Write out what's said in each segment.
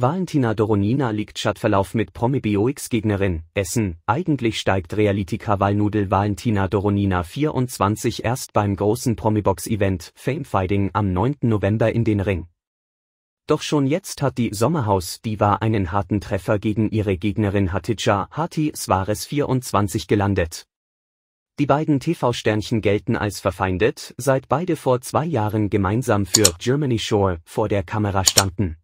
Valentina Doronina liegt Stadtverlauf mit Promibioix-Gegnerin, Essen, eigentlich steigt Realitica Walnudel Valentina Doronina 24 erst beim großen Promibox-Event Fame Fighting am 9. November in den Ring. Doch schon jetzt hat die Sommerhaus Diva einen harten Treffer gegen ihre Gegnerin Hatija Hati Suarez 24 gelandet. Die beiden TV-Sternchen gelten als verfeindet, seit beide vor zwei Jahren gemeinsam für Germany Shore vor der Kamera standen.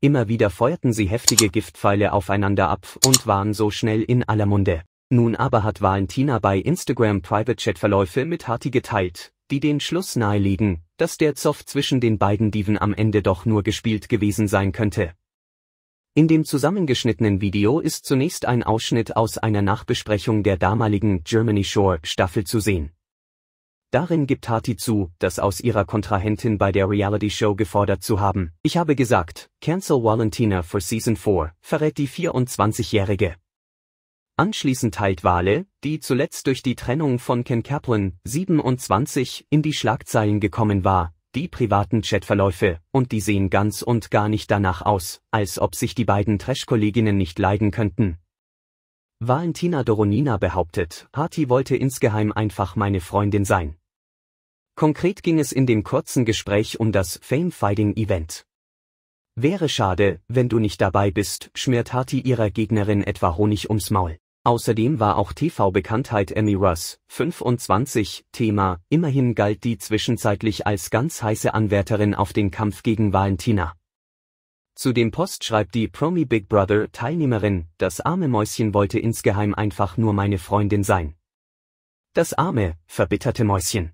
Immer wieder feuerten sie heftige Giftpfeile aufeinander ab und waren so schnell in aller Munde. Nun aber hat Valentina bei Instagram Private Chat Verläufe mit Harti geteilt, die den Schluss nahelegen, dass der Zoff zwischen den beiden Dieven am Ende doch nur gespielt gewesen sein könnte. In dem zusammengeschnittenen Video ist zunächst ein Ausschnitt aus einer Nachbesprechung der damaligen Germany Shore Staffel zu sehen. Darin gibt Hati zu, das aus ihrer Kontrahentin bei der Reality-Show gefordert zu haben. Ich habe gesagt, cancel Valentina for Season 4, verrät die 24-Jährige. Anschließend teilt Wale, die zuletzt durch die Trennung von Ken Kaplan, 27, in die Schlagzeilen gekommen war, die privaten Chatverläufe, und die sehen ganz und gar nicht danach aus, als ob sich die beiden Trash-Kolleginnen nicht leiden könnten. Valentina Doronina behauptet, Hati wollte insgeheim einfach meine Freundin sein. Konkret ging es in dem kurzen Gespräch um das Fame-Fighting-Event. Wäre schade, wenn du nicht dabei bist, schmiert Hati ihrer Gegnerin etwa Honig ums Maul. Außerdem war auch TV-Bekanntheit Emmy Russ, 25, Thema, immerhin galt die zwischenzeitlich als ganz heiße Anwärterin auf den Kampf gegen Valentina. Zu dem Post schreibt die Promi Big Brother Teilnehmerin, das arme Mäuschen wollte insgeheim einfach nur meine Freundin sein. Das arme, verbitterte Mäuschen.